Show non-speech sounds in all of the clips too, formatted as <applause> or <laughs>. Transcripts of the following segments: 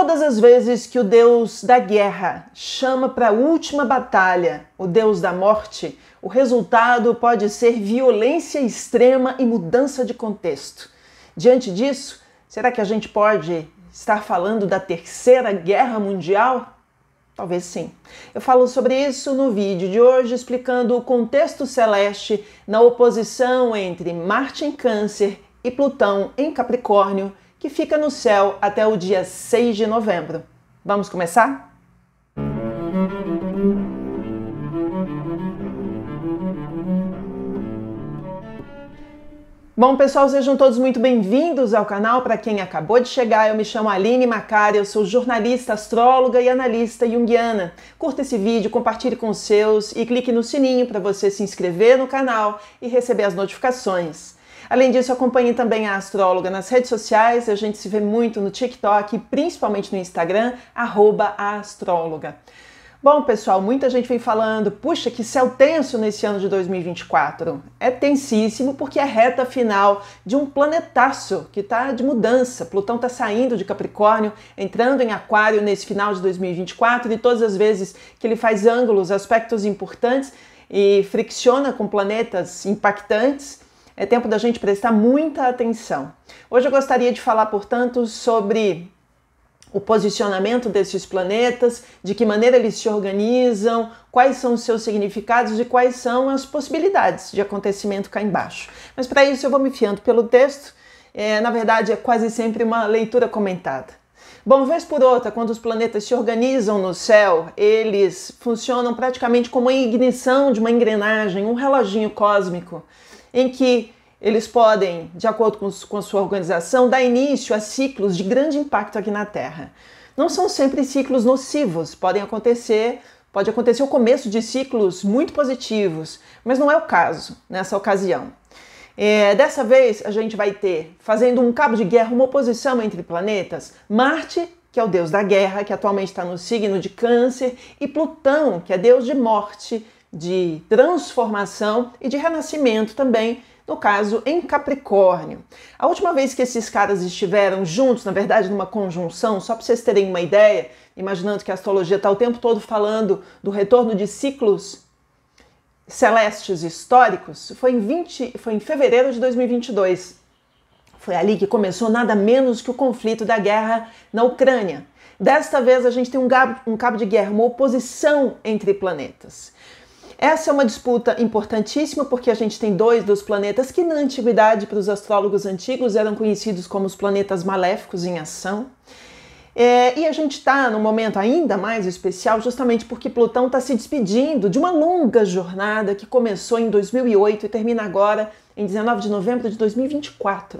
Todas as vezes que o Deus da guerra chama para a última batalha, o Deus da morte, o resultado pode ser violência extrema e mudança de contexto. Diante disso, será que a gente pode estar falando da Terceira Guerra Mundial? Talvez sim. Eu falo sobre isso no vídeo de hoje, explicando o contexto celeste na oposição entre Marte em Câncer e Plutão em Capricórnio que fica no céu até o dia 6 de novembro. Vamos começar? Bom, pessoal, sejam todos muito bem-vindos ao canal. Para quem acabou de chegar, eu me chamo Aline Macari, eu sou jornalista, astróloga e analista junguiana. Curta esse vídeo, compartilhe com os seus e clique no sininho para você se inscrever no canal e receber as notificações. Além disso, acompanhe também a astróloga nas redes sociais, a gente se vê muito no TikTok e principalmente no Instagram, astróloga. Bom, pessoal, muita gente vem falando, puxa, que céu tenso nesse ano de 2024. É tensíssimo porque é reta final de um planetaço que está de mudança. Plutão está saindo de Capricórnio, entrando em Aquário nesse final de 2024 e todas as vezes que ele faz ângulos, aspectos importantes e fricciona com planetas impactantes, é tempo da gente prestar muita atenção. Hoje eu gostaria de falar, portanto, sobre o posicionamento desses planetas, de que maneira eles se organizam, quais são os seus significados e quais são as possibilidades de acontecimento cá embaixo. Mas para isso eu vou me fiando pelo texto. É, na verdade, é quase sempre uma leitura comentada. Bom, vez por outra, quando os planetas se organizam no céu, eles funcionam praticamente como a ignição de uma engrenagem, um reloginho cósmico em que eles podem, de acordo com, com sua organização, dar início a ciclos de grande impacto aqui na Terra. Não são sempre ciclos nocivos, podem acontecer, pode acontecer o começo de ciclos muito positivos, mas não é o caso nessa ocasião. É, dessa vez a gente vai ter, fazendo um cabo de guerra, uma oposição entre planetas, Marte, que é o deus da guerra, que atualmente está no signo de Câncer, e Plutão, que é deus de morte, de transformação e de renascimento também, no caso em Capricórnio. A última vez que esses caras estiveram juntos, na verdade numa conjunção, só para vocês terem uma ideia, imaginando que a astrologia está o tempo todo falando do retorno de ciclos celestes históricos, foi em, 20, foi em fevereiro de 2022. Foi ali que começou nada menos que o conflito da guerra na Ucrânia. Desta vez a gente tem um, um cabo de guerra, uma oposição entre planetas. Essa é uma disputa importantíssima porque a gente tem dois dos planetas que na antiguidade para os astrólogos antigos eram conhecidos como os planetas maléficos em ação. É, e a gente está num momento ainda mais especial, justamente porque Plutão está se despedindo de uma longa jornada que começou em 2008 e termina agora em 19 de novembro de 2024.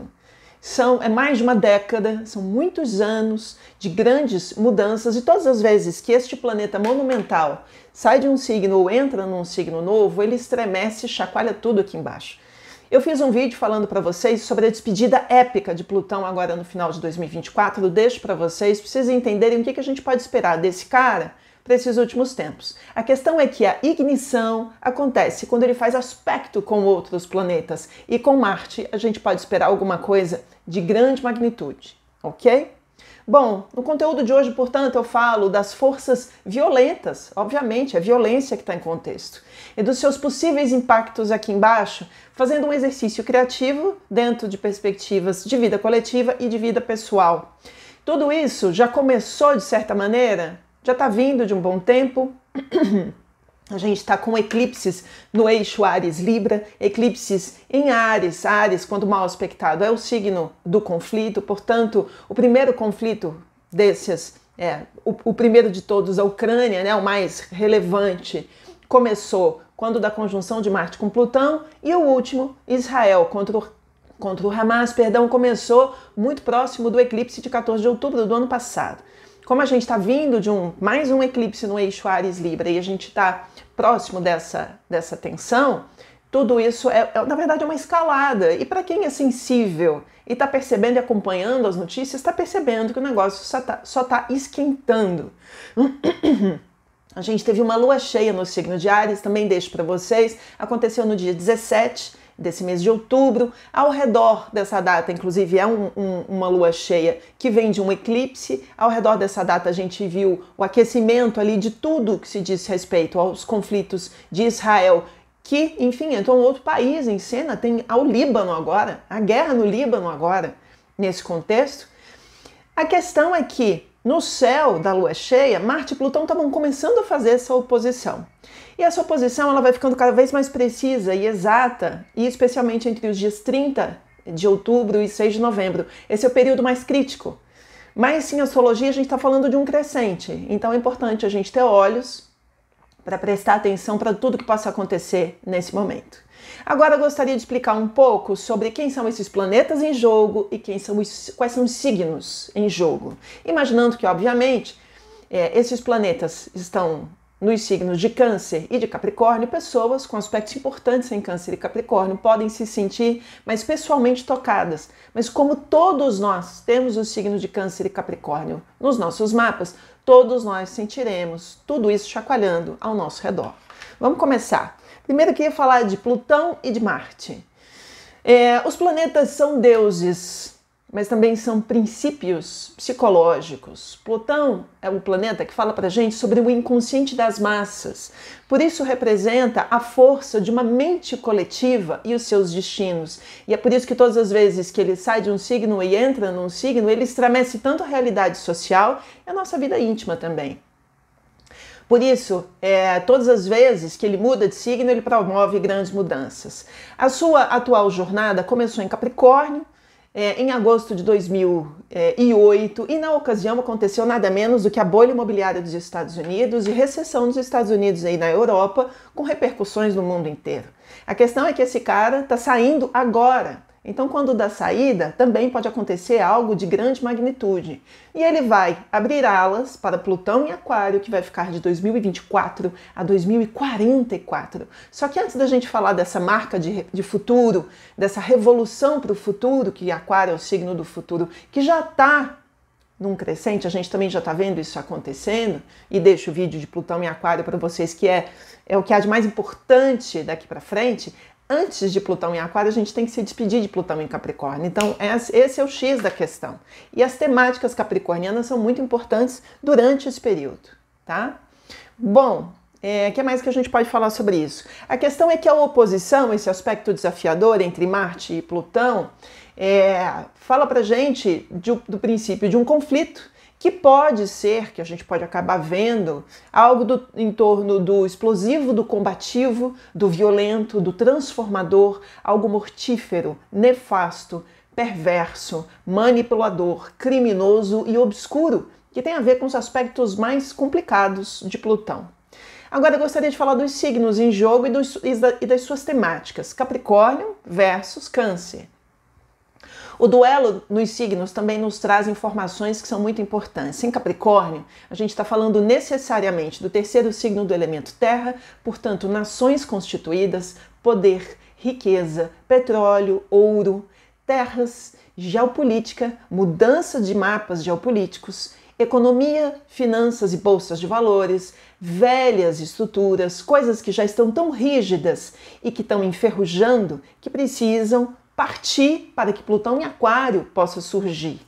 São, é mais de uma década, são muitos anos de grandes mudanças, e todas as vezes que este planeta monumental sai de um signo ou entra num signo novo, ele estremece e chacoalha tudo aqui embaixo. Eu fiz um vídeo falando para vocês sobre a despedida épica de Plutão agora no final de 2024. Eu deixo para vocês, pra vocês entenderem o que, que a gente pode esperar desse cara desses últimos tempos. A questão é que a ignição acontece quando ele faz aspecto com outros planetas e com Marte a gente pode esperar alguma coisa de grande magnitude, ok? Bom, no conteúdo de hoje, portanto, eu falo das forças violentas, obviamente, é a violência que está em contexto, e dos seus possíveis impactos aqui embaixo, fazendo um exercício criativo dentro de perspectivas de vida coletiva e de vida pessoal. Tudo isso já começou, de certa maneira, já está vindo de um bom tempo. <clears throat> A gente está com eclipses no eixo Ares-Libra, eclipses em Ares. Ares, quando mal aspectado, é o signo do conflito, portanto, o primeiro conflito desses, é, o, o primeiro de todos, a Ucrânia, né, o mais relevante, começou quando da conjunção de Marte com Plutão, e o último, Israel contra o contra o Hamas, perdão, começou muito próximo do eclipse de 14 de outubro do ano passado como a gente está vindo de um mais um eclipse no eixo Ares Libra e a gente está próximo dessa, dessa tensão, tudo isso é, é na verdade, é uma escalada. E para quem é sensível e está percebendo e acompanhando as notícias, está percebendo que o negócio só está só tá esquentando. <clears throat> A gente teve uma lua cheia no signo de Ares, também deixo para vocês. Aconteceu no dia 17 desse mês de outubro, ao redor dessa data, inclusive é um, um, uma lua cheia que vem de um eclipse, ao redor dessa data a gente viu o aquecimento ali de tudo que se diz respeito aos conflitos de Israel que, enfim, entrou é um outro país em cena, tem ao Líbano agora, a guerra no Líbano agora, nesse contexto. A questão é que no céu da lua cheia, Marte e Plutão estavam começando a fazer essa oposição. E essa oposição ela vai ficando cada vez mais precisa e exata, e especialmente entre os dias 30 de outubro e 6 de novembro. Esse é o período mais crítico. Mas sim, astrologia a gente está falando de um crescente, então é importante a gente ter olhos para prestar atenção para tudo que possa acontecer nesse momento. Agora eu gostaria de explicar um pouco sobre quem são esses planetas em jogo e quem são os, quais são os signos em jogo. Imaginando que, obviamente, é, esses planetas estão nos signos de Câncer e de Capricórnio, pessoas com aspectos importantes em Câncer e Capricórnio podem se sentir mais pessoalmente tocadas. Mas, como todos nós temos os signos de Câncer e Capricórnio nos nossos mapas, todos nós sentiremos tudo isso chacoalhando ao nosso redor. Vamos começar. Primeiro eu queria falar de Plutão e de Marte. É, os planetas são deuses, mas também são princípios psicológicos. Plutão é o planeta que fala para gente sobre o inconsciente das massas. Por isso representa a força de uma mente coletiva e os seus destinos. E é por isso que todas as vezes que ele sai de um signo e entra num signo, ele estremece tanto a realidade social e a nossa vida íntima também. Por isso, é, todas as vezes que ele muda de signo, ele promove grandes mudanças. A sua atual jornada começou em Capricórnio, é, em agosto de 2008, e na ocasião aconteceu nada menos do que a bolha imobiliária dos Estados Unidos e recessão dos Estados Unidos aí na Europa, com repercussões no mundo inteiro. A questão é que esse cara está saindo agora então, quando dá saída, também pode acontecer algo de grande magnitude. E ele vai abrir alas para Plutão em Aquário, que vai ficar de 2024 a 2044. Só que antes da gente falar dessa marca de, de futuro, dessa revolução para o futuro, que Aquário é o signo do futuro, que já está num crescente, a gente também já está vendo isso acontecendo, e deixo o vídeo de Plutão em Aquário para vocês, que é, é o que há de mais importante daqui para frente, antes de Plutão em Aquário, a gente tem que se despedir de Plutão em Capricórnio. Então, é esse é o X da questão. E as temáticas capricornianas são muito importantes durante esse período, tá? Bom, o é, que mais que a gente pode falar sobre isso? A questão é que a oposição, esse aspecto desafiador entre Marte e Plutão, é, fala pra gente de, do princípio de um conflito que pode ser, que a gente pode acabar vendo, algo do, em torno do explosivo, do combativo, do violento, do transformador, algo mortífero, nefasto, perverso, manipulador, criminoso e obscuro, que tem a ver com os aspectos mais complicados de Plutão. Agora eu gostaria de falar dos signos em jogo e, dos, e das suas temáticas: Capricórnio versus Câncer. O duelo nos signos também nos traz informações que são muito importantes. Em Capricórnio, a gente está falando necessariamente do terceiro signo do elemento terra, portanto, nações constituídas, poder, riqueza, petróleo, ouro, terras, geopolítica, mudança de mapas geopolíticos, economia, finanças e bolsas de valores, velhas estruturas, coisas que já estão tão rígidas e que estão enferrujando que precisam partir para que Plutão em Aquário possa surgir.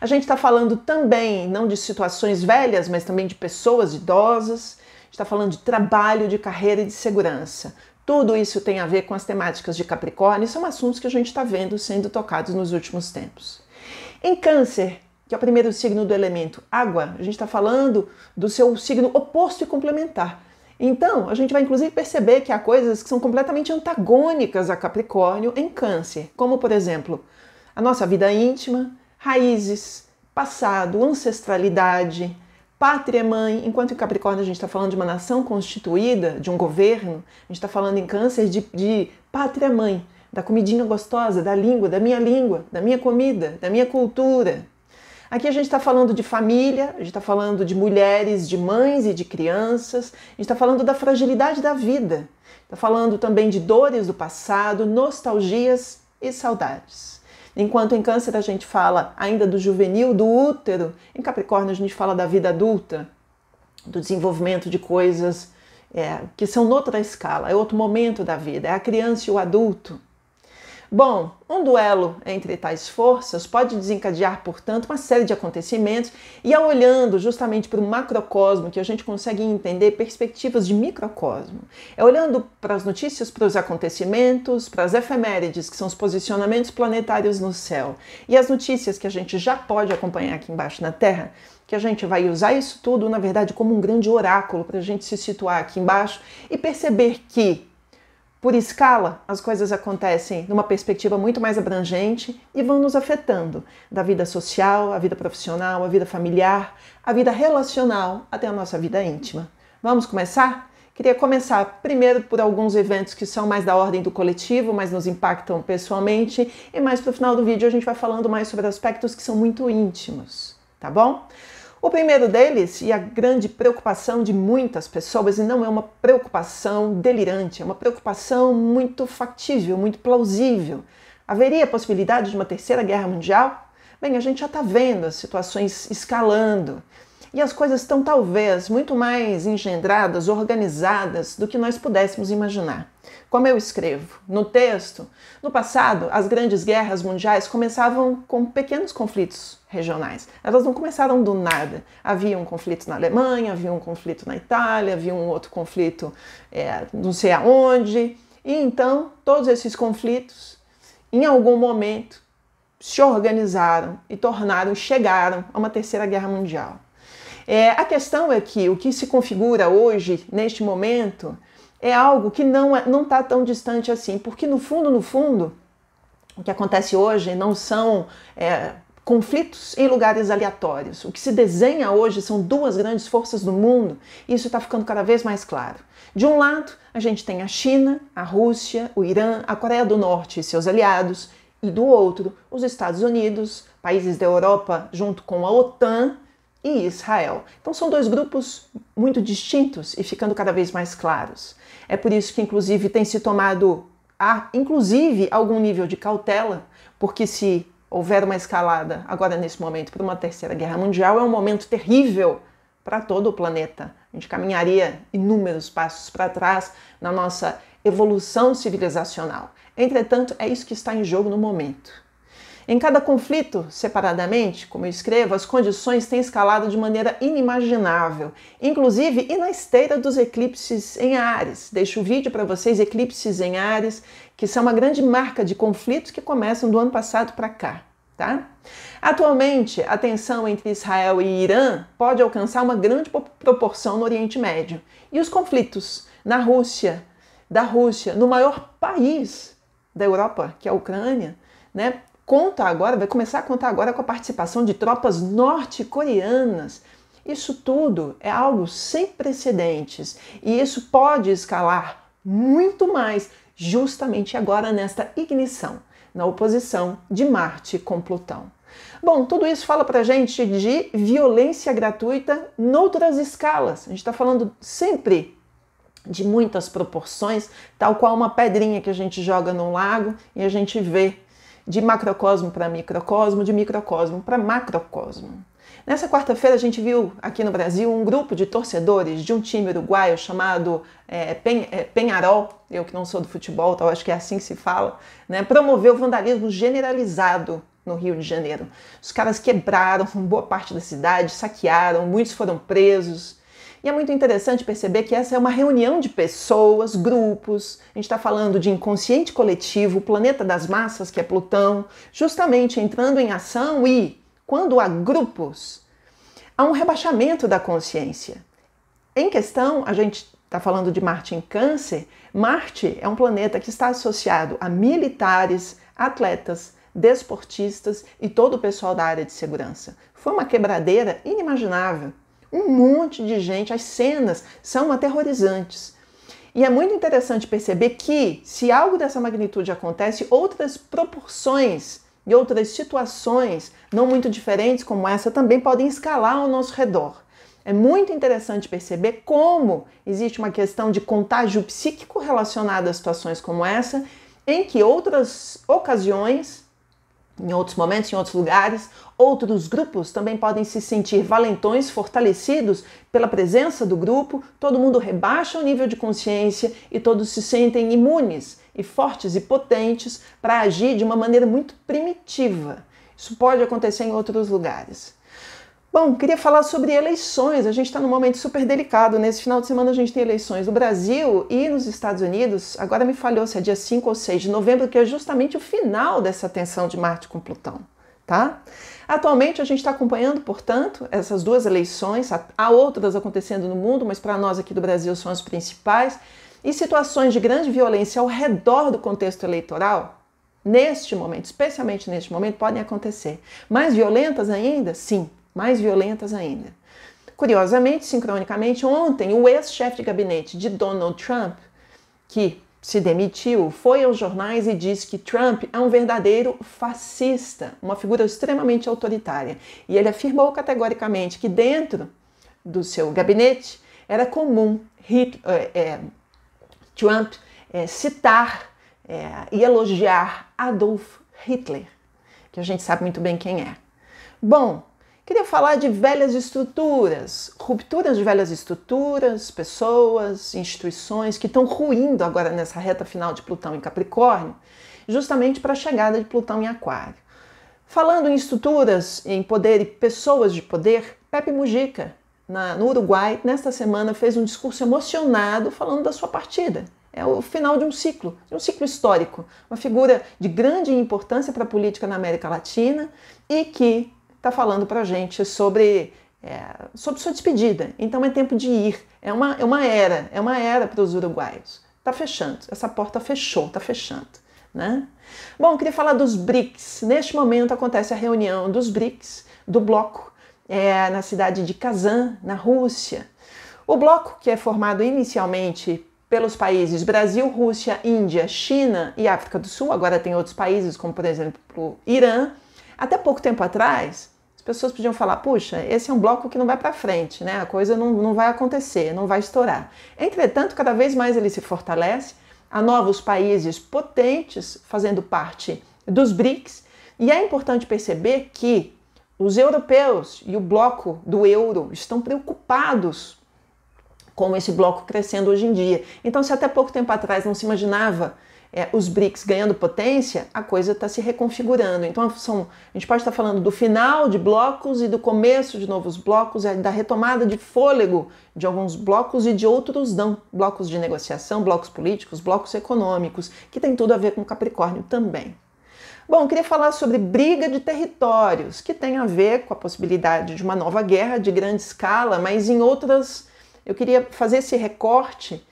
A gente está falando também, não de situações velhas, mas também de pessoas idosas, está falando de trabalho, de carreira e de segurança. Tudo isso tem a ver com as temáticas de Capricórnio são assuntos que a gente está vendo sendo tocados nos últimos tempos. Em Câncer, que é o primeiro signo do elemento água, a gente está falando do seu signo oposto e complementar então, a gente vai inclusive perceber que há coisas que são completamente antagônicas a Capricórnio em Câncer, como por exemplo, a nossa vida íntima, raízes, passado, ancestralidade, pátria mãe, enquanto em Capricórnio a gente está falando de uma nação constituída, de um governo, a gente está falando em câncer de, de pátria mãe, da comidinha gostosa, da língua, da minha língua, da minha comida, da minha cultura. Aqui a gente está falando de família, a gente está falando de mulheres, de mães e de crianças, a gente está falando da fragilidade da vida, está falando também de dores do passado, nostalgias e saudades. Enquanto em Câncer a gente fala ainda do juvenil, do útero, em Capricórnio a gente fala da vida adulta, do desenvolvimento de coisas é, que são noutra escala, é outro momento da vida, é a criança e o adulto. Bom, um duelo entre tais forças pode desencadear, portanto, uma série de acontecimentos, e ao é olhando justamente para o macrocosmo que a gente consegue entender perspectivas de microcosmo. É olhando para as notícias, para os acontecimentos, para as efemérides, que são os posicionamentos planetários no céu, e as notícias que a gente já pode acompanhar aqui embaixo na Terra, que a gente vai usar isso tudo, na verdade, como um grande oráculo para a gente se situar aqui embaixo e perceber que por escala, as coisas acontecem numa perspectiva muito mais abrangente e vão nos afetando da vida social, a vida profissional, a vida familiar, a vida relacional até a nossa vida íntima. Vamos começar? Queria começar primeiro por alguns eventos que são mais da ordem do coletivo, mas nos impactam pessoalmente, e mais para o final do vídeo a gente vai falando mais sobre aspectos que são muito íntimos, tá bom? O primeiro deles, e a grande preocupação de muitas pessoas, e não é uma preocupação delirante, é uma preocupação muito factível, muito plausível. Haveria a possibilidade de uma terceira guerra mundial? Bem, a gente já está vendo as situações escalando e as coisas estão talvez muito mais engendradas, organizadas do que nós pudéssemos imaginar. Como eu escrevo no texto, no passado as grandes guerras mundiais começavam com pequenos conflitos regionais. Elas não começaram do nada. Havia um conflito na Alemanha, havia um conflito na Itália, havia um outro conflito é, não sei aonde. E então todos esses conflitos, em algum momento, se organizaram e tornaram, chegaram a uma terceira guerra mundial. É, a questão é que o que se configura hoje, neste momento, é algo que não está é, tão distante assim, porque no fundo, no fundo, o que acontece hoje não são é, conflitos em lugares aleatórios. O que se desenha hoje são duas grandes forças do mundo, e isso está ficando cada vez mais claro. De um lado, a gente tem a China, a Rússia, o Irã, a Coreia do Norte e seus aliados, e do outro, os Estados Unidos, países da Europa junto com a OTAN e Israel. Então são dois grupos muito distintos e ficando cada vez mais claros. É por isso que inclusive tem se tomado há inclusive algum nível de cautela, porque se houver uma escalada agora nesse momento para uma terceira guerra mundial, é um momento terrível para todo o planeta. A gente caminharia inúmeros passos para trás na nossa evolução civilizacional. Entretanto, é isso que está em jogo no momento. Em cada conflito, separadamente, como eu escrevo, as condições têm escalado de maneira inimaginável, inclusive e na esteira dos eclipses em Ares. Deixo o vídeo para vocês, eclipses em Ares, que são uma grande marca de conflitos que começam do ano passado para cá. Tá? Atualmente, a tensão entre Israel e Irã pode alcançar uma grande proporção no Oriente Médio. E os conflitos na Rússia, da Rússia, no maior país da Europa, que é a Ucrânia, né, conta agora, vai começar a contar agora com a participação de tropas norte-coreanas. Isso tudo é algo sem precedentes e isso pode escalar muito mais justamente agora nesta ignição na oposição de Marte com Plutão. Bom, tudo isso fala pra gente de violência gratuita noutras escalas. A gente está falando sempre de muitas proporções, tal qual uma pedrinha que a gente joga num lago e a gente vê de macrocosmo para microcosmo, de microcosmo para macrocosmo. Nessa quarta-feira, a gente viu aqui no Brasil um grupo de torcedores de um time uruguaio chamado é, Pen, é, Penharol, eu que não sou do futebol, então acho que é assim que se fala, né, promoveu vandalismo generalizado no Rio de Janeiro. Os caras quebraram boa parte da cidade, saquearam, muitos foram presos. E é muito interessante perceber que essa é uma reunião de pessoas, grupos, a gente está falando de inconsciente coletivo, o planeta das massas, que é Plutão, justamente entrando em ação e, quando há grupos, há um rebaixamento da consciência. Em questão, a gente está falando de Marte em Câncer, Marte é um planeta que está associado a militares, atletas, desportistas e todo o pessoal da área de segurança. Foi uma quebradeira inimaginável um monte de gente, as cenas são aterrorizantes. E é muito interessante perceber que, se algo dessa magnitude acontece, outras proporções e outras situações não muito diferentes, como essa, também podem escalar ao nosso redor. É muito interessante perceber como existe uma questão de contágio psíquico relacionada a situações como essa, em que outras ocasiões em outros momentos, em outros lugares, outros grupos também podem se sentir valentões, fortalecidos pela presença do grupo, todo mundo rebaixa o nível de consciência e todos se sentem imunes e fortes e potentes para agir de uma maneira muito primitiva. Isso pode acontecer em outros lugares. Bom, queria falar sobre eleições. A gente está num momento super delicado. Nesse né? final de semana a gente tem eleições no Brasil e nos Estados Unidos. Agora me falhou se é dia 5 ou 6 de novembro, que é justamente o final dessa tensão de Marte com Plutão, tá? Atualmente a gente está acompanhando, portanto, essas duas eleições. Há outras acontecendo no mundo, mas para nós aqui do Brasil são as principais. E situações de grande violência ao redor do contexto eleitoral, neste momento, especialmente neste momento, podem acontecer. Mais violentas ainda? Sim mais violentas ainda. Curiosamente, sincronicamente, ontem o ex-chefe de gabinete de Donald Trump, que se demitiu, foi aos jornais e disse que Trump é um verdadeiro fascista, uma figura extremamente autoritária. E ele afirmou categoricamente que dentro do seu gabinete era comum Hitler, eh, é, eh, Trump é, citar é, e elogiar Adolf Hitler, que a gente sabe muito bem quem é. Bom, Queria falar de velhas estruturas, rupturas de velhas estruturas, pessoas, instituições que estão ruindo agora nessa reta final de Plutão em Capricórnio, justamente para a chegada de Plutão em Aquário. Falando em estruturas, em poder e pessoas de poder, Pepe Mujica, na, no Uruguai, nesta semana fez um discurso emocionado falando da sua partida. É o final de um ciclo, de um ciclo histórico, uma figura de grande importância para a política na América Latina e que está falando para a gente sobre, é, sobre sua despedida. Então é tempo de ir. É uma, é uma era, é uma era para os uruguaios. Está fechando, essa porta fechou, está fechando. Né? Bom, queria falar dos BRICS. Neste momento acontece a reunião dos BRICS, do bloco, é, na cidade de Kazan, na Rússia. O bloco, que é formado inicialmente pelos países Brasil, Rússia, Índia, China e África do Sul, agora tem outros países como, por exemplo, o Irã, até pouco tempo atrás, as pessoas podiam falar: puxa, esse é um bloco que não vai para frente, né? a coisa não, não vai acontecer, não vai estourar. Entretanto, cada vez mais ele se fortalece, há novos países potentes fazendo parte dos BRICS, e é importante perceber que os europeus e o bloco do euro estão preocupados com esse bloco crescendo hoje em dia. Então, se até pouco tempo atrás não se imaginava é, os BRICS ganhando potência, a coisa está se reconfigurando. Então, são, a gente pode estar falando do final de blocos e do começo de novos blocos, é, da retomada de fôlego de alguns blocos e de outros não. Blocos de negociação, blocos políticos, blocos econômicos, que tem tudo a ver com Capricórnio também. Bom, queria falar sobre briga de territórios, que tem a ver com a possibilidade de uma nova guerra de grande escala, mas em outras. Eu queria fazer esse recorte.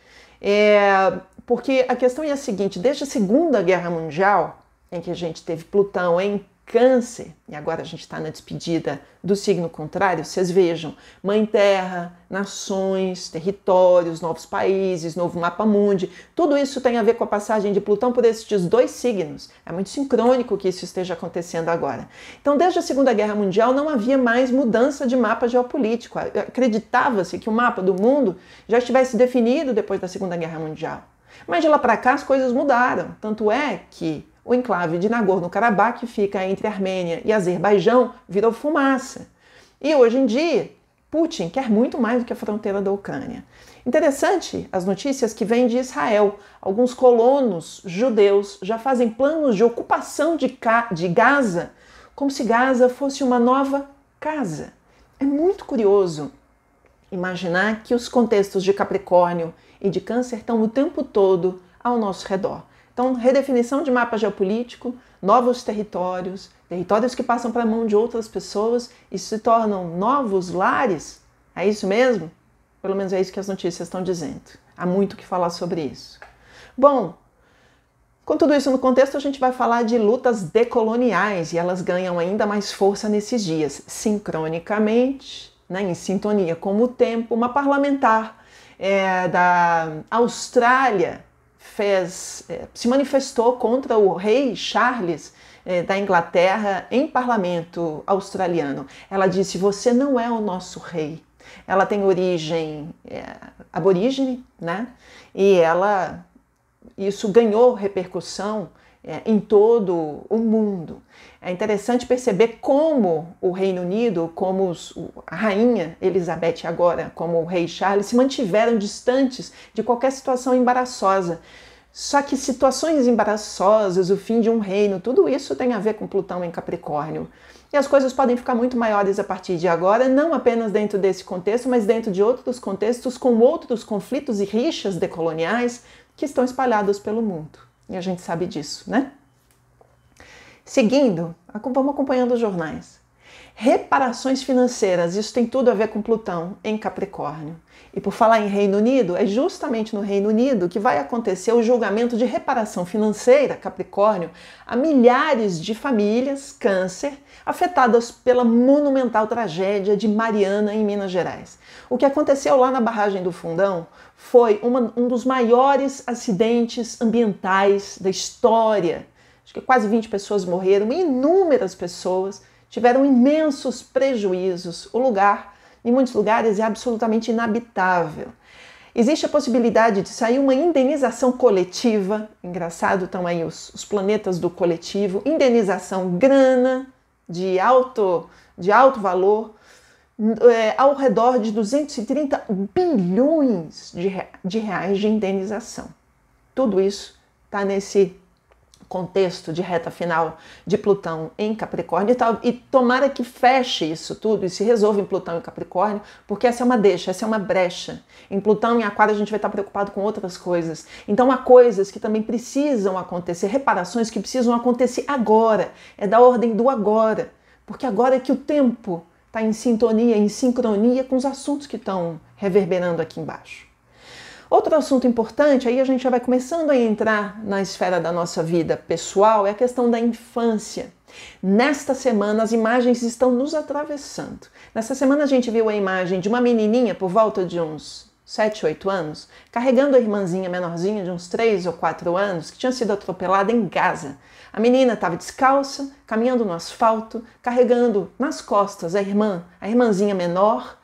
É, porque a questão é a seguinte: desde a Segunda Guerra Mundial, em que a gente teve Plutão em Câncer, e agora a gente está na despedida do signo contrário, vocês vejam: Mãe Terra, nações, territórios, novos países, novo mapa mundi, tudo isso tem a ver com a passagem de Plutão por esses dois signos. É muito sincrônico que isso esteja acontecendo agora. Então, desde a Segunda Guerra Mundial não havia mais mudança de mapa geopolítico. Acreditava-se que o mapa do mundo já estivesse definido depois da Segunda Guerra Mundial. Mas de lá para cá as coisas mudaram. Tanto é que o enclave de Nagorno-Karabakh, que fica entre Armênia e Azerbaijão, virou fumaça. E hoje em dia, Putin quer muito mais do que a fronteira da Ucrânia. Interessante as notícias que vêm de Israel. Alguns colonos judeus já fazem planos de ocupação de, de Gaza, como se Gaza fosse uma nova casa. É muito curioso imaginar que os contextos de Capricórnio e de câncer estão o tempo todo ao nosso redor. Então, redefinição de mapa geopolítico, novos territórios, territórios que passam para a mão de outras pessoas e se tornam novos lares. É isso mesmo? Pelo menos é isso que as notícias estão dizendo. Há muito que falar sobre isso. Bom, com tudo isso no contexto, a gente vai falar de lutas decoloniais e elas ganham ainda mais força nesses dias, sincronicamente, né, em sintonia com o tempo, uma parlamentar é, da Austrália fez, é, se manifestou contra o rei Charles é, da Inglaterra em parlamento australiano. Ela disse: Você não é o nosso rei. Ela tem origem é, aborígene, né? E ela isso ganhou repercussão é, em todo o mundo. É interessante perceber como o Reino Unido, como os, a rainha Elizabeth agora, como o rei Charles, se mantiveram distantes de qualquer situação embaraçosa. Só que situações embaraçosas, o fim de um reino, tudo isso tem a ver com Plutão em Capricórnio. E as coisas podem ficar muito maiores a partir de agora, não apenas dentro desse contexto, mas dentro de outros contextos com outros conflitos e rixas decoloniais que estão espalhados pelo mundo. E a gente sabe disso, né? Seguindo, vamos acompanhando os jornais. Reparações financeiras, isso tem tudo a ver com Plutão em Capricórnio. E por falar em Reino Unido, é justamente no Reino Unido que vai acontecer o julgamento de reparação financeira, Capricórnio, a milhares de famílias, câncer, afetadas pela monumental tragédia de Mariana, em Minas Gerais. O que aconteceu lá na barragem do Fundão foi uma, um dos maiores acidentes ambientais da história. Acho que quase 20 pessoas morreram, inúmeras pessoas tiveram imensos prejuízos. O lugar, em muitos lugares, é absolutamente inabitável. Existe a possibilidade de sair uma indenização coletiva, engraçado estão aí os, os planetas do coletivo, indenização grana de alto, de alto valor é, ao redor de 230 bilhões de, de reais de indenização. Tudo isso está nesse contexto de reta final de Plutão em Capricórnio e tal. E tomara que feche isso tudo e se resolva em Plutão e Capricórnio, porque essa é uma deixa, essa é uma brecha. Em Plutão e Aquário a gente vai estar preocupado com outras coisas. Então há coisas que também precisam acontecer, reparações que precisam acontecer agora. É da ordem do agora, porque agora é que o tempo está em sintonia, em sincronia com os assuntos que estão reverberando aqui embaixo. Outro assunto importante, aí a gente já vai começando a entrar na esfera da nossa vida pessoal, é a questão da infância. Nesta semana, as imagens estão nos atravessando. Nesta semana, a gente viu a imagem de uma menininha por volta de uns 7, 8 anos, carregando a irmãzinha menorzinha de uns 3 ou 4 anos, que tinha sido atropelada em Gaza. A menina estava descalça, caminhando no asfalto, carregando nas costas a irmã, a irmãzinha menor,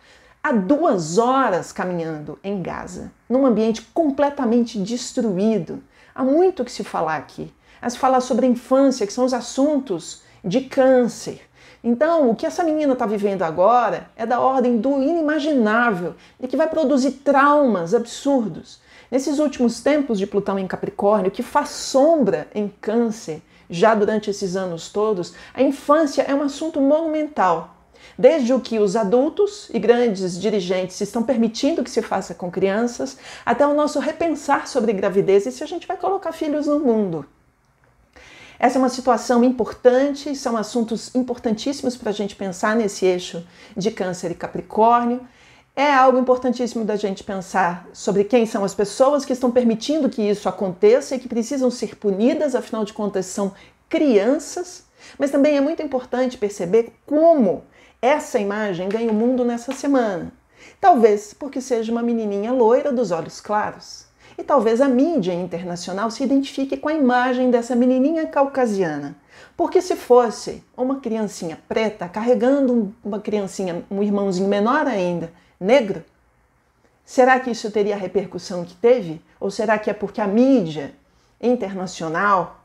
há duas horas caminhando em Gaza, num ambiente completamente destruído. Há muito o que se falar aqui. A se falar sobre a infância, que são os assuntos de câncer. Então, o que essa menina está vivendo agora é da ordem do inimaginável e que vai produzir traumas absurdos. Nesses últimos tempos de Plutão em Capricórnio, que faz sombra em Câncer, já durante esses anos todos, a infância é um assunto monumental. Desde o que os adultos e grandes dirigentes estão permitindo que se faça com crianças, até o nosso repensar sobre gravidez e se a gente vai colocar filhos no mundo. Essa é uma situação importante, são assuntos importantíssimos para a gente pensar nesse eixo de Câncer e Capricórnio é algo importantíssimo da gente pensar sobre quem são as pessoas que estão permitindo que isso aconteça e que precisam ser punidas, afinal de contas, são crianças. Mas também é muito importante perceber como essa imagem ganha o mundo nessa semana. Talvez porque seja uma menininha loira dos olhos claros. E talvez a mídia internacional se identifique com a imagem dessa menininha caucasiana. Porque se fosse uma criancinha preta carregando uma criancinha, um irmãozinho menor ainda, negro? Será que isso teria a repercussão que teve? Ou será que é porque a mídia internacional,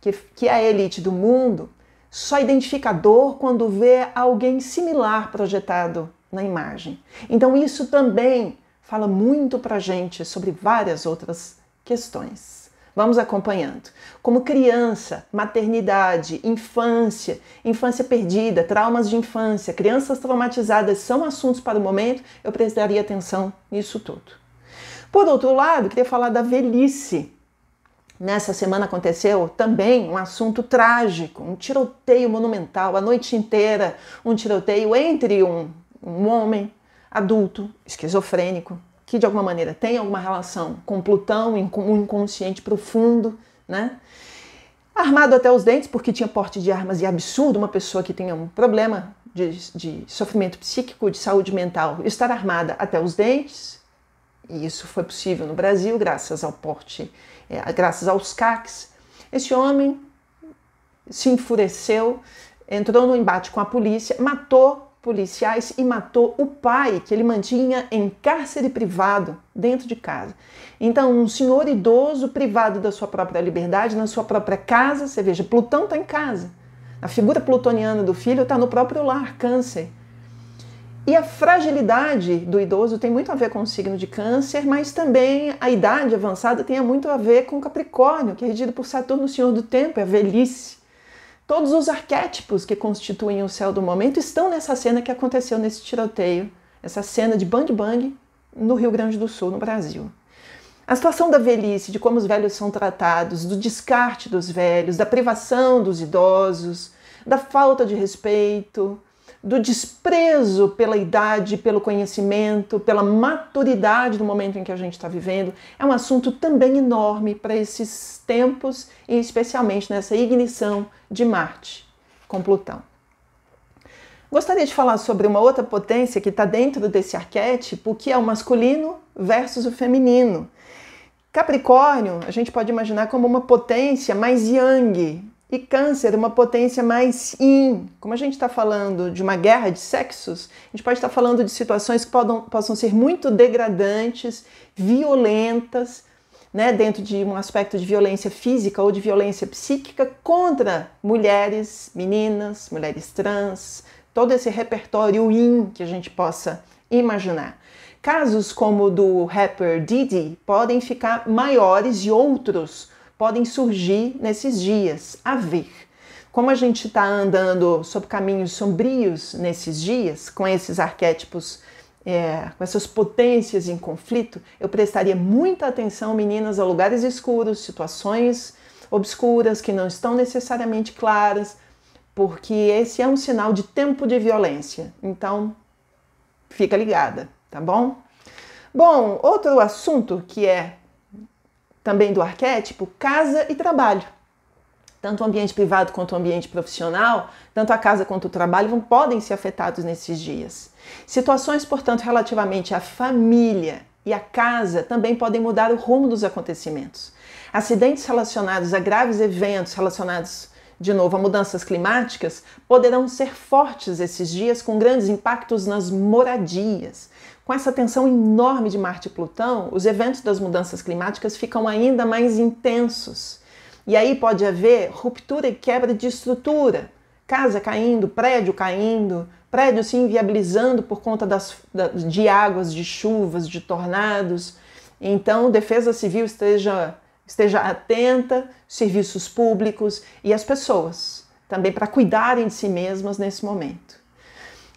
que, que é a elite do mundo, só identifica dor quando vê alguém similar projetado na imagem? Então, isso também fala muito para gente sobre várias outras questões. Vamos acompanhando. Como criança, maternidade, infância, infância perdida, traumas de infância, crianças traumatizadas são assuntos para o momento, eu prestaria atenção nisso tudo. Por outro lado, queria falar da velhice. Nessa semana aconteceu também um assunto trágico, um tiroteio monumental, a noite inteira, um tiroteio entre um, um homem adulto, esquizofrênico, que de alguma maneira tem alguma relação com Plutão, um inconsciente profundo, né? Armado até os dentes, porque tinha porte de armas e absurdo uma pessoa que tenha um problema de, de sofrimento psíquico, de saúde mental, estar armada até os dentes. E isso foi possível no Brasil, graças ao porte, é, graças aos CACs. Esse homem se enfureceu, entrou no embate com a polícia, matou policiais e matou o pai que ele mantinha em cárcere privado dentro de casa. Então, um senhor idoso privado da sua própria liberdade, na sua própria casa, você veja, Plutão está em casa. A figura plutoniana do filho está no próprio lar, câncer. E a fragilidade do idoso tem muito a ver com o signo de câncer, mas também a idade avançada tem muito a ver com Capricórnio, que é regido por Saturno, o senhor do tempo, é a velhice. Todos os arquétipos que constituem o céu do momento estão nessa cena que aconteceu nesse tiroteio, essa cena de bang bang no Rio Grande do Sul, no Brasil. A situação da velhice, de como os velhos são tratados, do descarte dos velhos, da privação dos idosos, da falta de respeito, do desprezo pela idade, pelo conhecimento, pela maturidade do momento em que a gente está vivendo, é um assunto também enorme para esses tempos e especialmente nessa ignição de Marte com Plutão. Gostaria de falar sobre uma outra potência que está dentro desse arquétipo, que é o masculino versus o feminino. Capricórnio, a gente pode imaginar como uma potência mais yang, e câncer, uma potência mais yin. Como a gente está falando de uma guerra de sexos, a gente pode estar tá falando de situações que podam, possam ser muito degradantes, violentas, né, dentro de um aspecto de violência física ou de violência psíquica contra mulheres, meninas, mulheres trans, todo esse repertório in que a gente possa imaginar. Casos como o do rapper Didi podem ficar maiores e outros podem surgir nesses dias a ver. Como a gente está andando sobre caminhos sombrios nesses dias, com esses arquétipos, é, com essas potências em conflito, eu prestaria muita atenção, meninas, a lugares escuros, situações obscuras que não estão necessariamente claras, porque esse é um sinal de tempo de violência. Então, fica ligada, tá bom? Bom, outro assunto que é também do arquétipo casa e trabalho. Tanto o ambiente privado quanto o ambiente profissional, tanto a casa quanto o trabalho podem ser afetados nesses dias. Situações, portanto, relativamente à família e à casa também podem mudar o rumo dos acontecimentos. Acidentes relacionados a graves eventos relacionados de novo, a mudanças climáticas poderão ser fortes esses dias, com grandes impactos nas moradias. Com essa tensão enorme de Marte e Plutão, os eventos das mudanças climáticas ficam ainda mais intensos. E aí pode haver ruptura e quebra de estrutura, casa caindo, prédio caindo, prédio se inviabilizando por conta das, de águas, de chuvas, de tornados. Então, defesa civil esteja Esteja atenta, serviços públicos e as pessoas, também para cuidarem de si mesmas nesse momento.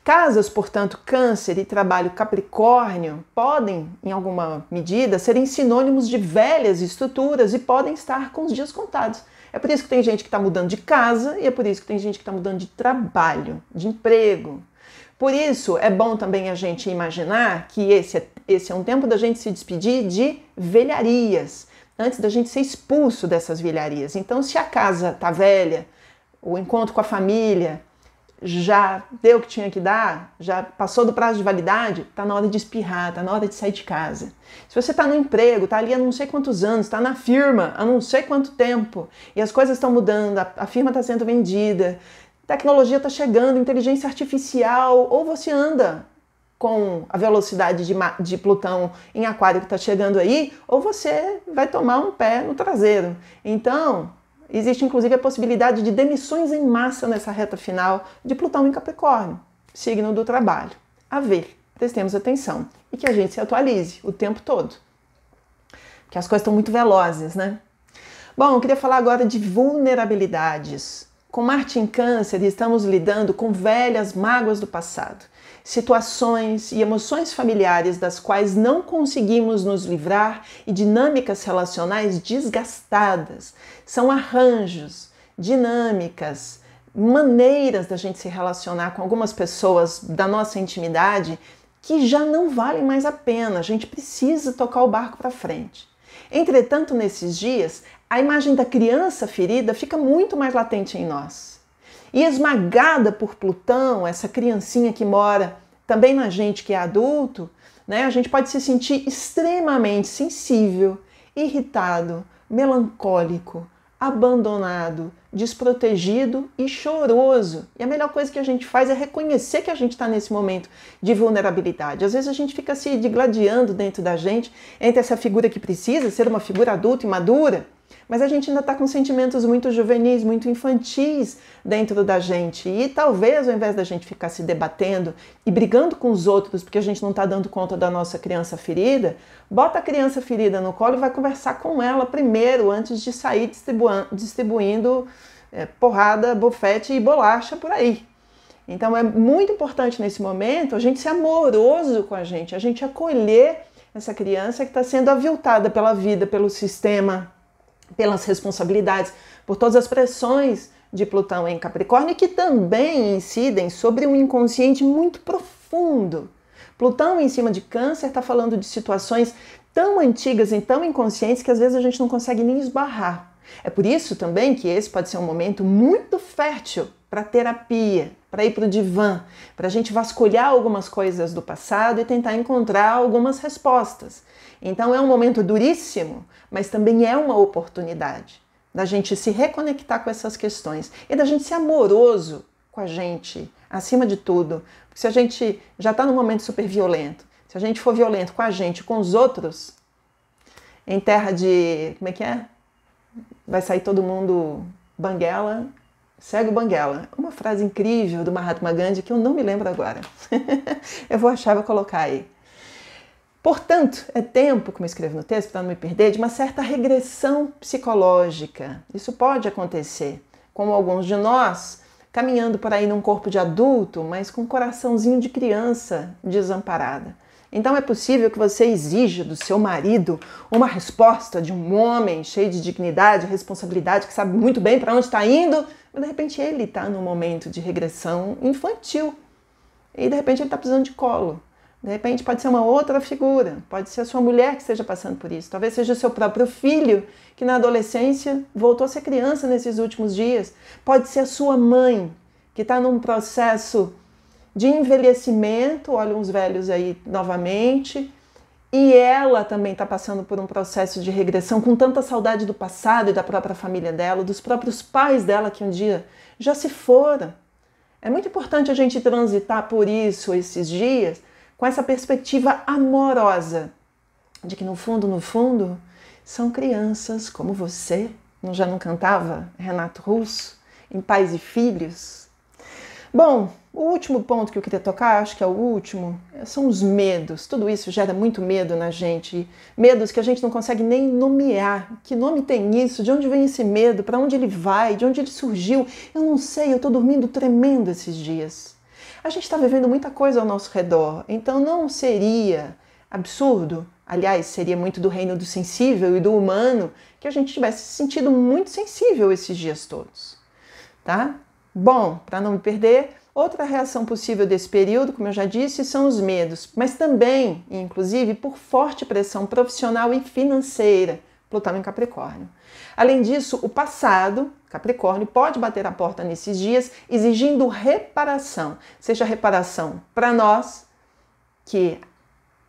Casas, portanto, câncer e trabalho capricórnio podem, em alguma medida, serem sinônimos de velhas estruturas e podem estar com os dias contados. É por isso que tem gente que está mudando de casa e é por isso que tem gente que está mudando de trabalho, de emprego. Por isso, é bom também a gente imaginar que esse é, esse é um tempo da gente se despedir de velharias antes da gente ser expulso dessas vilharias. Então, se a casa tá velha, o encontro com a família já deu o que tinha que dar, já passou do prazo de validade, tá na hora de espirrar, tá na hora de sair de casa. Se você tá no emprego, tá ali há não sei quantos anos, tá na firma há não sei quanto tempo, e as coisas estão mudando, a firma está sendo vendida, tecnologia está chegando, inteligência artificial, ou você anda com a velocidade de, de Plutão em Aquário que está chegando aí, ou você vai tomar um pé no traseiro. Então, existe inclusive a possibilidade de demissões em massa nessa reta final de Plutão em Capricórnio, signo do trabalho. A ver, prestemos atenção e que a gente se atualize o tempo todo, que as coisas estão muito velozes, né? Bom, eu queria falar agora de vulnerabilidades. Com Marte em Câncer, estamos lidando com velhas mágoas do passado situações e emoções familiares das quais não conseguimos nos livrar e dinâmicas relacionais desgastadas. São arranjos, dinâmicas, maneiras da gente se relacionar com algumas pessoas da nossa intimidade que já não valem mais a pena. A gente precisa tocar o barco para frente. Entretanto, nesses dias, a imagem da criança ferida fica muito mais latente em nós. E esmagada por Plutão, essa criancinha que mora também na gente que é adulto, né, a gente pode se sentir extremamente sensível, irritado, melancólico, abandonado, desprotegido e choroso. E a melhor coisa que a gente faz é reconhecer que a gente está nesse momento de vulnerabilidade. Às vezes a gente fica se digladiando dentro da gente entre essa figura que precisa ser uma figura adulta e madura mas a gente ainda está com sentimentos muito juvenis, muito infantis dentro da gente. E talvez, ao invés da gente ficar se debatendo e brigando com os outros porque a gente não está dando conta da nossa criança ferida, bota a criança ferida no colo e vai conversar com ela primeiro, antes de sair distribuindo é, porrada, bofete e bolacha por aí. Então é muito importante nesse momento a gente ser amoroso com a gente, a gente acolher essa criança que está sendo aviltada pela vida, pelo sistema, pelas responsabilidades, por todas as pressões de Plutão em Capricórnio, que também incidem sobre um inconsciente muito profundo. Plutão em cima de Câncer está falando de situações tão antigas e tão inconscientes que às vezes a gente não consegue nem esbarrar. É por isso também que esse pode ser um momento muito fértil para terapia, para ir para o divã, para a gente vasculhar algumas coisas do passado e tentar encontrar algumas respostas. Então é um momento duríssimo, mas também é uma oportunidade da gente se reconectar com essas questões e da gente ser amoroso com a gente, acima de tudo. Porque se a gente já está num momento super violento, se a gente for violento com a gente, com os outros, em terra de. como é que é? Vai sair todo mundo banguela, segue banguela. Uma frase incrível do Mahatma Gandhi que eu não me lembro agora. <laughs> eu vou achar, vou colocar aí. Portanto, é tempo, como eu escrevo no texto, para não me perder, de uma certa regressão psicológica. Isso pode acontecer, como alguns de nós, caminhando por aí num corpo de adulto, mas com um coraçãozinho de criança desamparada. Então é possível que você exija do seu marido uma resposta de um homem cheio de dignidade, responsabilidade, que sabe muito bem para onde está indo, mas de repente ele está num momento de regressão infantil. E de repente ele está precisando de colo. De repente pode ser uma outra figura, pode ser a sua mulher que esteja passando por isso, talvez seja o seu próprio filho que na adolescência voltou a ser criança nesses últimos dias, pode ser a sua mãe que está num processo de envelhecimento, olha uns velhos aí novamente, e ela também está passando por um processo de regressão com tanta saudade do passado e da própria família dela, dos próprios pais dela que um dia já se foram. É muito importante a gente transitar por isso esses dias com essa perspectiva amorosa de que no fundo, no fundo, são crianças como você, não já não cantava Renato Russo em Pais e Filhos? Bom, o último ponto que eu queria tocar, acho que é o último, são os medos. Tudo isso gera muito medo na gente, medos que a gente não consegue nem nomear. Que nome tem isso? De onde vem esse medo? Para onde ele vai? De onde ele surgiu? Eu não sei, eu estou dormindo tremendo esses dias a gente está vivendo muita coisa ao nosso redor, então não seria absurdo, aliás, seria muito do reino do sensível e do humano, que a gente tivesse sentido muito sensível esses dias todos, tá? Bom, para não me perder, outra reação possível desse período, como eu já disse, são os medos, mas também, inclusive, por forte pressão profissional e financeira Plutão em Capricórnio. Além disso, o passado, Capricórnio, pode bater a porta nesses dias exigindo reparação, seja reparação para nós, que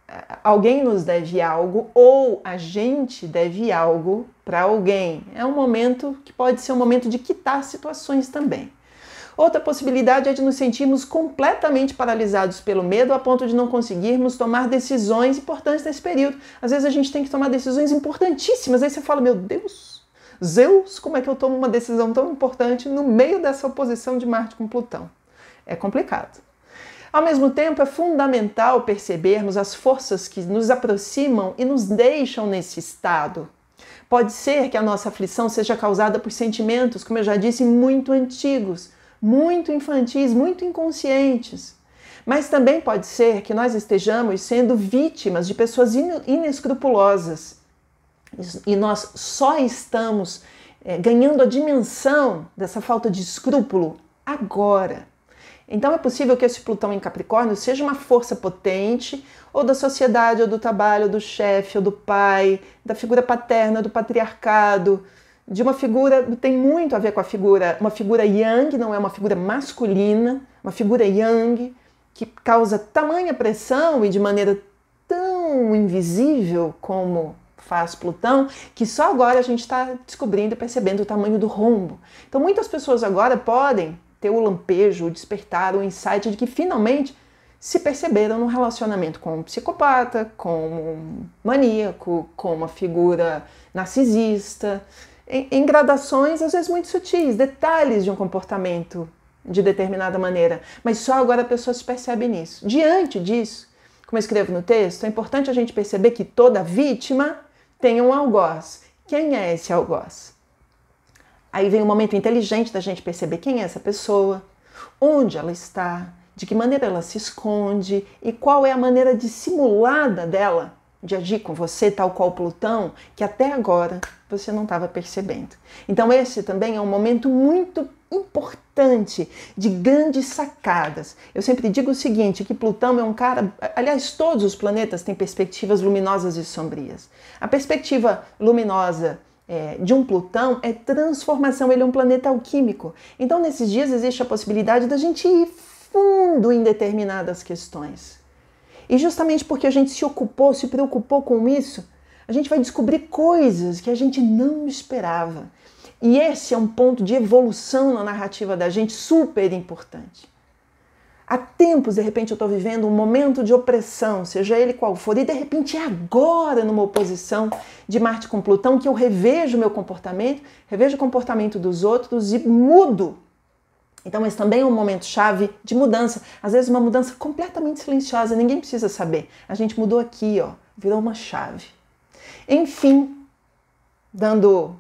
eh, alguém nos deve algo ou a gente deve algo para alguém. É um momento que pode ser um momento de quitar situações também. Outra possibilidade é de nos sentirmos completamente paralisados pelo medo a ponto de não conseguirmos tomar decisões importantes nesse período. Às vezes a gente tem que tomar decisões importantíssimas, aí você fala: Meu Deus, Zeus, como é que eu tomo uma decisão tão importante no meio dessa oposição de Marte com Plutão? É complicado. Ao mesmo tempo, é fundamental percebermos as forças que nos aproximam e nos deixam nesse estado. Pode ser que a nossa aflição seja causada por sentimentos, como eu já disse, muito antigos, muito infantis, muito inconscientes. Mas também pode ser que nós estejamos sendo vítimas de pessoas inescrupulosas e nós só estamos é, ganhando a dimensão dessa falta de escrúpulo agora. Então é possível que esse Plutão em Capricórnio seja uma força potente, ou da sociedade, ou do trabalho, ou do chefe, ou do pai, da figura paterna, do patriarcado, de uma figura, tem muito a ver com a figura, uma figura yang, não é uma figura masculina, uma figura yang que causa tamanha pressão e de maneira tão invisível como faz Plutão, que só agora a gente está descobrindo e percebendo o tamanho do rombo. Então muitas pessoas agora podem ter o lampejo, o despertar, o insight de que finalmente se perceberam no relacionamento com um psicopata, com um maníaco, com uma figura narcisista, em, em gradações às vezes muito sutis, detalhes de um comportamento de determinada maneira, mas só agora a pessoa se percebe nisso. Diante disso, como eu escrevo no texto, é importante a gente perceber que toda vítima tem um algoz. Quem é esse algoz? Aí vem o um momento inteligente da gente perceber quem é essa pessoa, onde ela está, de que maneira ela se esconde e qual é a maneira dissimulada dela de agir com você, tal qual Plutão, que até agora você não estava percebendo. Então, esse também é um momento muito importante de grandes sacadas. Eu sempre digo o seguinte, que Plutão é um cara, aliás, todos os planetas têm perspectivas luminosas e sombrias. A perspectiva luminosa é, de um Plutão é transformação, ele é um planeta alquímico. Então, nesses dias existe a possibilidade da gente ir fundo em determinadas questões. E justamente porque a gente se ocupou, se preocupou com isso, a gente vai descobrir coisas que a gente não esperava. E esse é um ponto de evolução na narrativa da gente super importante. Há tempos, de repente, eu estou vivendo um momento de opressão, seja ele qual for, e de repente é agora numa oposição de Marte com Plutão que eu revejo meu comportamento, revejo o comportamento dos outros e mudo. Então, esse também é um momento chave de mudança. Às vezes, uma mudança completamente silenciosa, ninguém precisa saber. A gente mudou aqui, ó, virou uma chave. Enfim, dando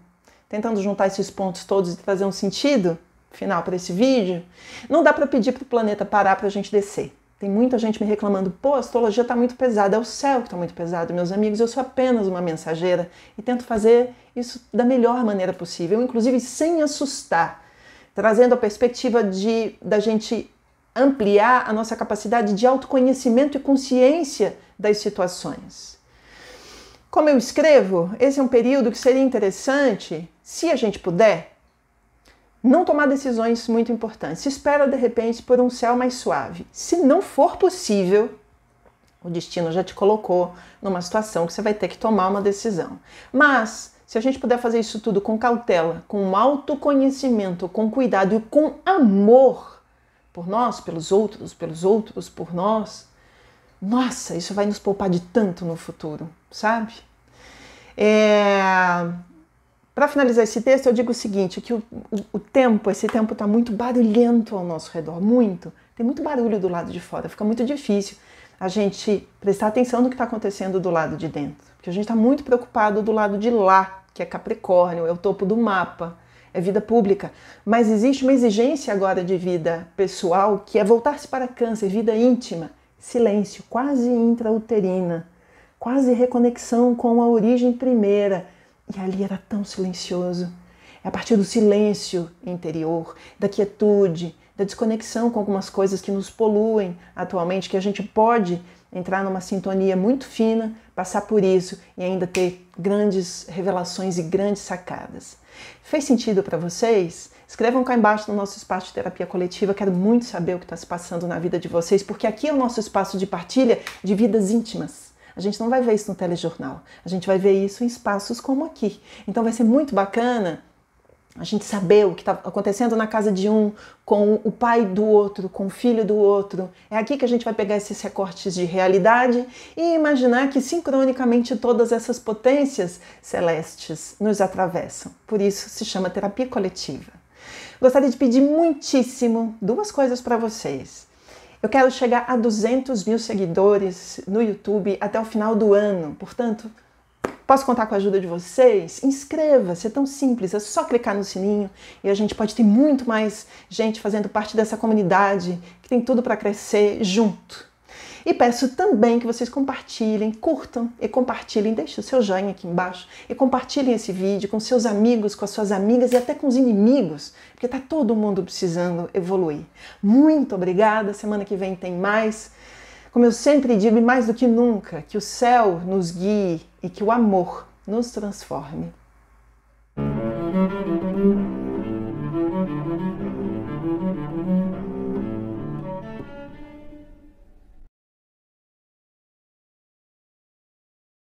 tentando juntar esses pontos todos e trazer um sentido final para esse vídeo, não dá para pedir para o planeta parar para a gente descer. Tem muita gente me reclamando, pô, a astrologia está muito pesada, é o céu que está muito pesado, meus amigos. Eu sou apenas uma mensageira e tento fazer isso da melhor maneira possível, inclusive sem assustar, trazendo a perspectiva de da gente ampliar a nossa capacidade de autoconhecimento e consciência das situações. Como eu escrevo, esse é um período que seria interessante, se a gente puder, não tomar decisões muito importantes. Se espera de repente por um céu mais suave. Se não for possível, o destino já te colocou numa situação que você vai ter que tomar uma decisão. Mas se a gente puder fazer isso tudo com cautela, com autoconhecimento, com cuidado e com amor por nós, pelos outros, pelos outros, por nós, nossa, isso vai nos poupar de tanto no futuro, sabe? É... Para finalizar esse texto, eu digo o seguinte: que o, o, o tempo, esse tempo está muito barulhento ao nosso redor, muito. Tem muito barulho do lado de fora, fica muito difícil a gente prestar atenção no que está acontecendo do lado de dentro. Porque a gente está muito preocupado do lado de lá, que é Capricórnio, é o topo do mapa, é vida pública. Mas existe uma exigência agora de vida pessoal que é voltar-se para câncer, vida íntima silêncio, quase intrauterina, quase reconexão com a origem primeira. E ali era tão silencioso. É a partir do silêncio interior, da quietude, da desconexão com algumas coisas que nos poluem atualmente, que a gente pode entrar numa sintonia muito fina, passar por isso e ainda ter grandes revelações e grandes sacadas. Fez sentido para vocês? Escrevam cá embaixo no nosso espaço de terapia coletiva. Quero muito saber o que está se passando na vida de vocês, porque aqui é o nosso espaço de partilha de vidas íntimas. A gente não vai ver isso no telejornal, a gente vai ver isso em espaços como aqui. Então vai ser muito bacana a gente saber o que está acontecendo na casa de um, com o pai do outro, com o filho do outro. É aqui que a gente vai pegar esses recortes de realidade e imaginar que sincronicamente todas essas potências celestes nos atravessam. Por isso se chama terapia coletiva gostaria de pedir muitíssimo duas coisas para vocês. Eu quero chegar a 200 mil seguidores no YouTube até o final do ano, portanto, posso contar com a ajuda de vocês? Inscreva-se, é tão simples, é só clicar no sininho e a gente pode ter muito mais gente fazendo parte dessa comunidade que tem tudo para crescer junto. E peço também que vocês compartilhem, curtam e compartilhem, deixem o seu joinha aqui embaixo e compartilhem esse vídeo com seus amigos, com as suas amigas e até com os inimigos, porque está todo mundo precisando evoluir. Muito obrigada, semana que vem tem mais. Como eu sempre digo, e mais do que nunca, que o céu nos guie e que o amor nos transforme.